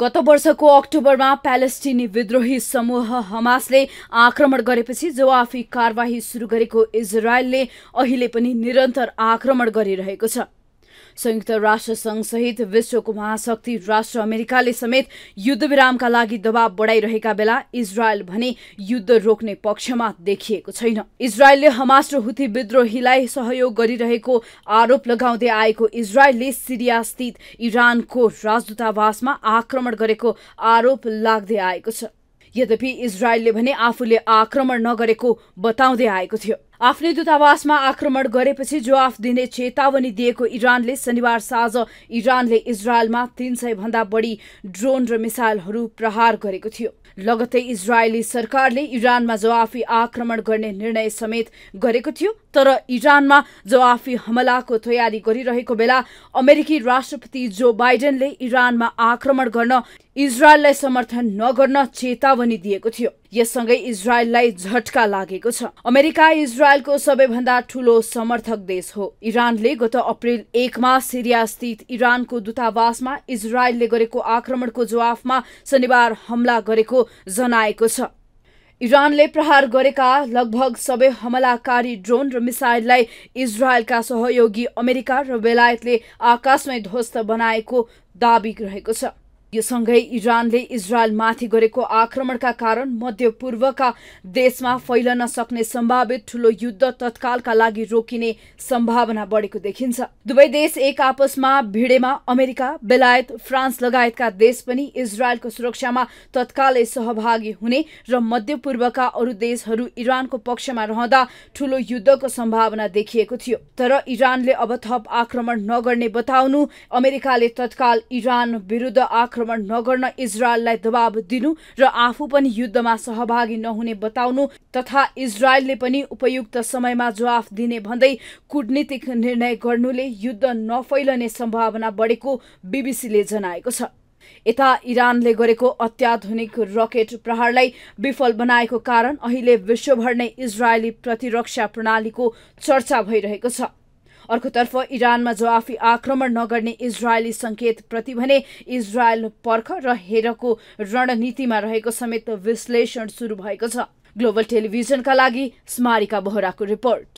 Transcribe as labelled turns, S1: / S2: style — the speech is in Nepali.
S1: गत वर्षको अक्टोबरमा प्यालेस्टिनी विद्रोही समूह हमासले आक्रमण गरेपछि जवाफी कारवाही सुरु गरेको इजरायलले अहिले पनि निरन्तर आक्रमण गरिरहेको छ संयुक्त राष्ट्र सङ्घसहित विश्वको महाशक्ति राष्ट्र अमेरिकाले समेत युद्धविरामका लागि दबाव बढाइरहेका बेला इजरायल भने युद्ध रोक्ने पक्षमा देखिएको छैन इजरायलले हमास र हुथी विद्रोहीलाई सहयोग गरिरहेको आरोप लगाउँदै आएको इजरायलले सिरियास्थित इरानको राजदूतावासमा आक्रमण गरेको आरोप लाग्दै आएको छ यद्यपि इजरायलले भने आफूले आक्रमण नगरेको बताउँदै आएको थियो आफ्नै दूतावासमा आक्रमण गरेपछि जवाफ दिने चेतावनी दिएको इरानले शनिबार साँझ इरानले इजरायलमा तीन सय भन्दा बढी ड्रोन र मिसाइलहरू प्रहार गरेको थियो लगतै इजरायली सरकारले इरानमा जवाफी आक्रमण गर्ने निर्णय समेत गरेको थियो तर इरानमा जवाफी हमलाको तयारी गरिरहेको बेला अमेरिकी राष्ट्रपति जो बाइडेनले इरानमा आक्रमण गर्न इजरायललाई समर्थन नगर्न चेतावनी दिएको थियो यससँगै इजरायललाई झट्का लागेको छ अमेरिका इजरायलको सबैभन्दा ठूलो समर्थक देश हो इरानले गत अप्रेल एकमा सिरियास्थित इरानको दूतावासमा इजरायलले गरेको आक्रमणको जवाफमा शनिबार हमला गरेको जनाएको छ इरानले प्रहार गरेका लगभग सबै हमलाकारी ड्रोन र मिसाइललाई इजरायलका सहयोगी अमेरिका र बेलायतले आकाशमै ध्वस्त बनाएको दावी रहेको छ यो सँगै इरानले इजरायलमाथि गरेको आक्रमणका कारण मध्यपूर्वका देशमा फैलन सक्ने सम्भावित ठूलो युद्ध तत्कालका लागि रोकिने सम्भावना बढेको देखिन्छ दुवै देश एक आपसमा भिडेमा अमेरिका बेलायत फ्रान्स लगायतका देश पनि इजरायलको सुरक्षामा तत्कालै सहभागी हुने र मध्यपूर्वका अरू देशहरू इरानको पक्षमा रहँदा ठूलो युद्धको सम्भावना देखिएको थियो तर इरानले अब थप आक्रमण नगर्ने बताउनु अमेरिकाले तत्काल इरान विरुद्ध आक्रमण आक्रमण नगर्न इजरायललाई दबाव दिनु र आफू पनि युद्धमा सहभागी नहुने बताउनु तथा इजरायलले पनि उपयुक्त समयमा जवाफ दिने भन्दै कूटनीतिक निर्णय गर्नुले युद्ध नफैलने सम्भावना बढेको बीबीसीले जनाएको छ यता इरानले गरेको अत्याधुनिक रकेट प्रहारलाई विफल बनाएको कारण अहिले विश्वभर नै इजरायली प्रतिरक्षा प्रणालीको चर्चा भइरहेको छ अर्कोतर्फ इरानमा जवाफी आक्रमण नगर्ने इजरायली प्रति भने इजरायल पर्ख र हेरको रणनीतिमा रहेको समेत विश्लेषण सुरु भएको छ ग्लोबल टेलिभिजनका लागि स्मारिका बोहराको रिपोर्ट